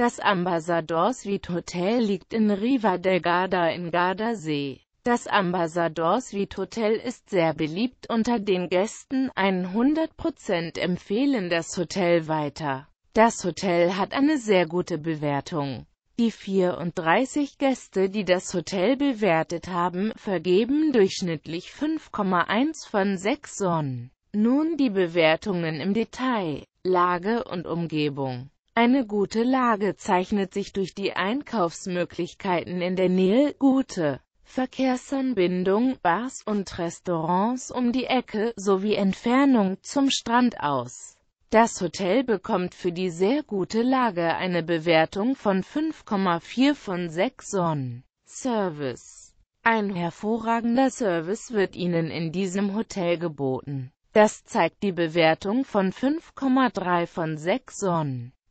Das Ambassador's Suite Hotel liegt in Riva del Garda in Gardasee. Das Ambassador's Suite Hotel ist sehr beliebt unter den Gästen, 100% empfehlen das Hotel weiter. Das Hotel hat eine sehr gute Bewertung. Die 34 Gäste, die das Hotel bewertet haben, vergeben durchschnittlich 5,1 von 6 Sonnen. Nun die Bewertungen im Detail, Lage und Umgebung. Eine gute Lage zeichnet sich durch die Einkaufsmöglichkeiten in der Nähe, gute Verkehrsanbindung, Bars und Restaurants um die Ecke sowie Entfernung zum Strand aus. Das Hotel bekommt für die sehr gute Lage eine Bewertung von 5,4 von 6 Sonnen. Service Ein hervorragender Service wird Ihnen in diesem Hotel geboten. Das zeigt die Bewertung von 5,3 von 6 Sonnen.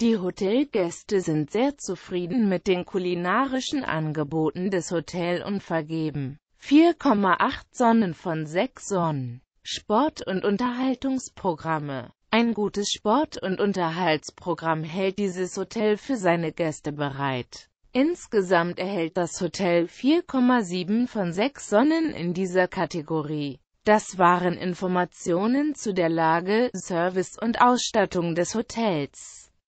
die Hotelgäste sind sehr zufrieden mit den kulinarischen Angeboten des Hotels und vergeben 4,8 Sonnen von 6 Sonnen. Sport- und Unterhaltungsprogramme Ein gutes Sport- und Unterhaltsprogramm hält dieses Hotel für seine Gäste bereit. Insgesamt erhält das Hotel 4,7 von 6 Sonnen in dieser Kategorie. Das waren Informationen zu der Lage, Service und Ausstattung des Hotels.